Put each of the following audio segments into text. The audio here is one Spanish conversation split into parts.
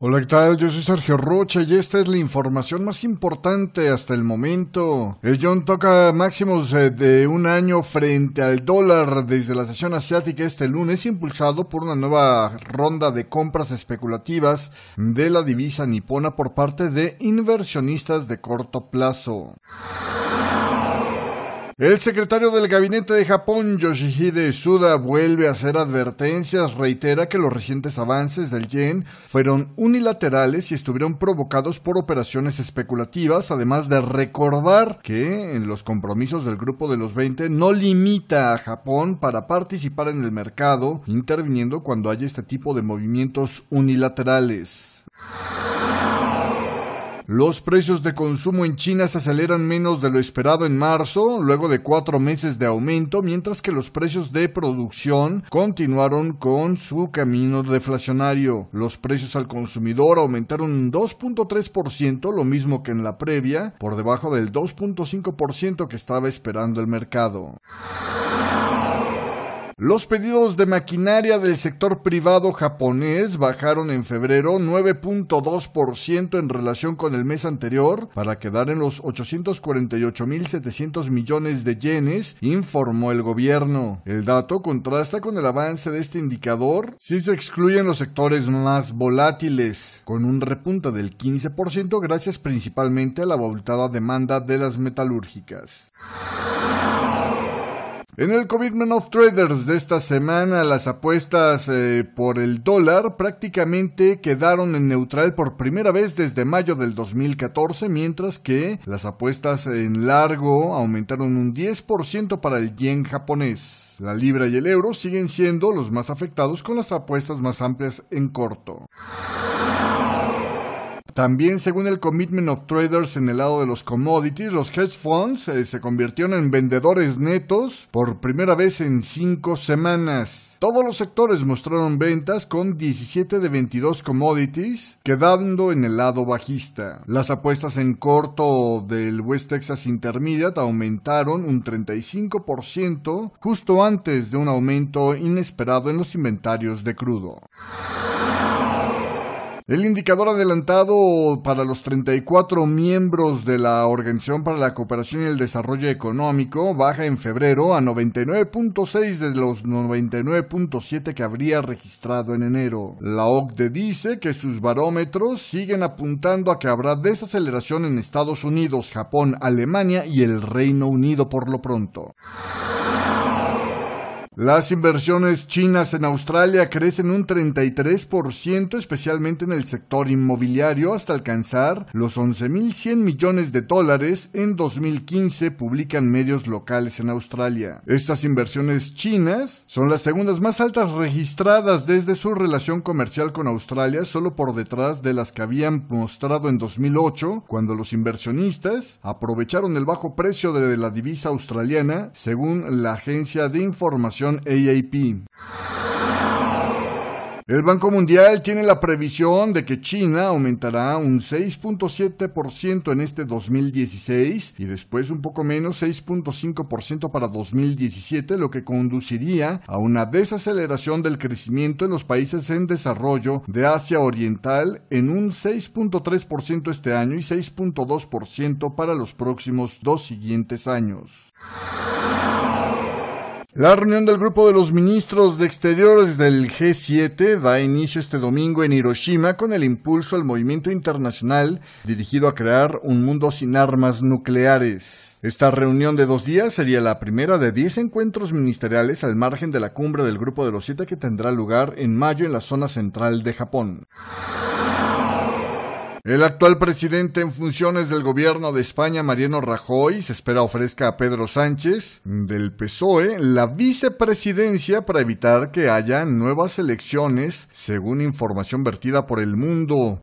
Hola, ¿qué tal? Yo soy Sergio Rocha y esta es la información más importante hasta el momento. El John toca máximos eh, de un año frente al dólar desde la sesión asiática este lunes, impulsado por una nueva ronda de compras especulativas de la divisa nipona por parte de inversionistas de corto plazo. El secretario del gabinete de Japón, Yoshihide Suda, vuelve a hacer advertencias, reitera que los recientes avances del yen fueron unilaterales y estuvieron provocados por operaciones especulativas, además de recordar que en los compromisos del grupo de los 20 no limita a Japón para participar en el mercado, interviniendo cuando haya este tipo de movimientos unilaterales. Los precios de consumo en China se aceleran menos de lo esperado en marzo, luego de cuatro meses de aumento, mientras que los precios de producción continuaron con su camino deflacionario. Los precios al consumidor aumentaron un 2.3%, lo mismo que en la previa, por debajo del 2.5% que estaba esperando el mercado. Los pedidos de maquinaria del sector privado japonés bajaron en febrero 9.2% en relación con el mes anterior para quedar en los 848.700 millones de yenes, informó el gobierno. El dato contrasta con el avance de este indicador si se excluyen los sectores más volátiles, con un repunte del 15% gracias principalmente a la voltada demanda de las metalúrgicas. En el Commitment of Traders de esta semana, las apuestas eh, por el dólar prácticamente quedaron en neutral por primera vez desde mayo del 2014, mientras que las apuestas en largo aumentaron un 10% para el yen japonés. La libra y el euro siguen siendo los más afectados con las apuestas más amplias en corto. También, según el Commitment of Traders en el lado de los commodities, los hedge funds eh, se convirtieron en vendedores netos por primera vez en cinco semanas. Todos los sectores mostraron ventas con 17 de 22 commodities, quedando en el lado bajista. Las apuestas en corto del West Texas Intermediate aumentaron un 35% justo antes de un aumento inesperado en los inventarios de crudo. El indicador adelantado para los 34 miembros de la Organización para la Cooperación y el Desarrollo Económico baja en febrero a 99.6 de los 99.7 que habría registrado en enero. La OCDE dice que sus barómetros siguen apuntando a que habrá desaceleración en Estados Unidos, Japón, Alemania y el Reino Unido por lo pronto. Las inversiones chinas en Australia crecen un 33%, especialmente en el sector inmobiliario, hasta alcanzar los 11.100 millones de dólares en 2015, publican medios locales en Australia. Estas inversiones chinas son las segundas más altas registradas desde su relación comercial con Australia, solo por detrás de las que habían mostrado en 2008, cuando los inversionistas aprovecharon el bajo precio de la divisa australiana, según la agencia de información AAP. El Banco Mundial tiene la previsión de que China aumentará un 6.7% en este 2016 y después un poco menos 6.5% para 2017, lo que conduciría a una desaceleración del crecimiento en los países en desarrollo de Asia Oriental en un 6.3% este año y 6.2% para los próximos dos siguientes años. La reunión del grupo de los ministros de Exteriores del G7 da inicio este domingo en Hiroshima con el impulso al movimiento internacional dirigido a crear un mundo sin armas nucleares. Esta reunión de dos días sería la primera de 10 encuentros ministeriales al margen de la cumbre del grupo de los siete que tendrá lugar en mayo en la zona central de Japón. El actual presidente en funciones del gobierno de España, Mariano Rajoy, se espera ofrezca a Pedro Sánchez del PSOE la vicepresidencia para evitar que haya nuevas elecciones, según información vertida por el mundo.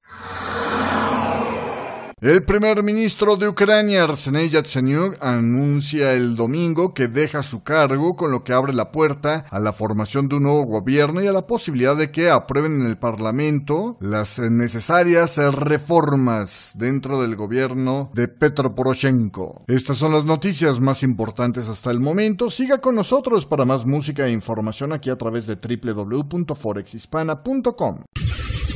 El primer ministro de Ucrania, Arseniy Yatsenyuk, anuncia el domingo que deja su cargo, con lo que abre la puerta a la formación de un nuevo gobierno y a la posibilidad de que aprueben en el Parlamento las necesarias reformas dentro del gobierno de Petro Poroshenko. Estas son las noticias más importantes hasta el momento. Siga con nosotros para más música e información aquí a través de www.forexhispana.com.